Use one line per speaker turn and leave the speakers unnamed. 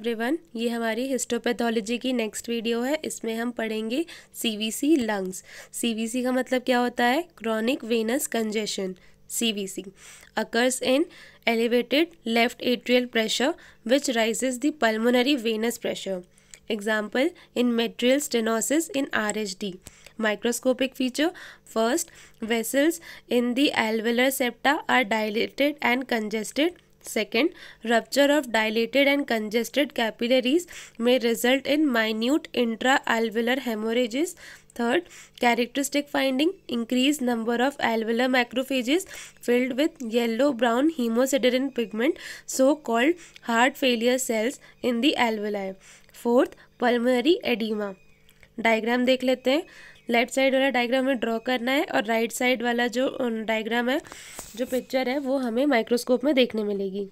Everyone ये हमारी histopathology की नेक्स्ट वीडियो है इसमें हम पढ़ेंगे सीवीसी लंग्स सीवीसी का मतलब क्या होता है chronic venous congestion CVC occurs in elevated left atrial pressure which raises the pulmonary venous pressure example in mitral stenosis in RHD microscopic feature first vessels in the alveolar septa are dilated and congested Second, rupture of dilated and congested capillaries may result in minute intraalveolar hemorrhages. Third, characteristic finding, increased number of alveolar macrophages filled with yellow-brown hemosiderin pigment, so-called heart failure cells in the alveoli. Fourth, pulmonary edema. Diagram देख लेते हैं left side वाला diagram हमें draw करना है और right side वाला जो डायग्राम है जो पिक्चर है वो हमें माइक्रोस्कोप में देखने मिलेगी